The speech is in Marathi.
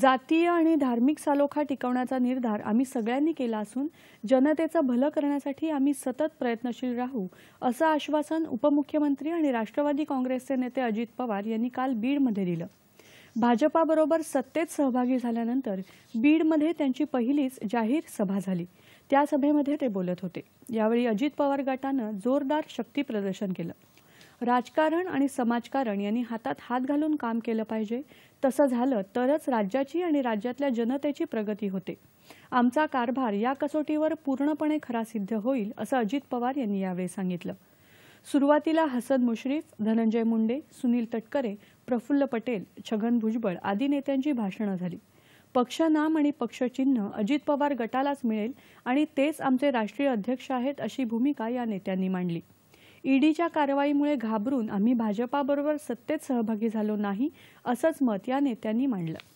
जातीय आणि धार्मिक सालोखा टिकवण्याचा निर्धार आम्ही सगळ्यांनी केला असून जनतेचं भलं करण्यासाठी आम्ही सतत प्रयत्नशील राहू असं आश्वासन उपमुख्यमंत्री आणि राष्ट्रवादी काँग्रेसचे नेते अजित पवार यांनी काल बीडमध्ये दिलं भाजपाबरोबर सत्तेत सहभागी झाल्यानंतर बीडमध्ये त्यांची पहिलीच जाहीर सभा झाली त्या सभेमध्ये ते बोलत होते यावेळी अजित पवार गटानं जोरदार शक्ती प्रदर्शन केलं राजकारण आणि समाजकारण यांनी हातात हात घालून काम केलं पाहिजे तसं झालं तरच राज्याची आणि राज्यातल्या जनतेची प्रगती होते आमचा कारभार या कसोटीवर पूर्णपणे खरा सिद्ध होईल असं अजित पवार यांनी यावेळी सांगितलं सुरुवातीला हसन मुश्रीफ धनंजय मुंडे सुनील तटकरे प्रफुल्ल पटेल छगन भुजबळ आदी नेत्यांची भाषणं झाली पक्ष नाम आणि पक्षचिन्ह अजित पवार गटालाच मिळेल आणि तेच आमचे राष्ट्रीय अध्यक्ष आहेत अशी भूमिका या नेत्यांनी मांडली ईडीच्या कारवाईमुळे घाबरून आम्ही भाजपाबरोबर सत्तेत सहभागी झालो नाही असंच मत या नेत्यांनी मांडलं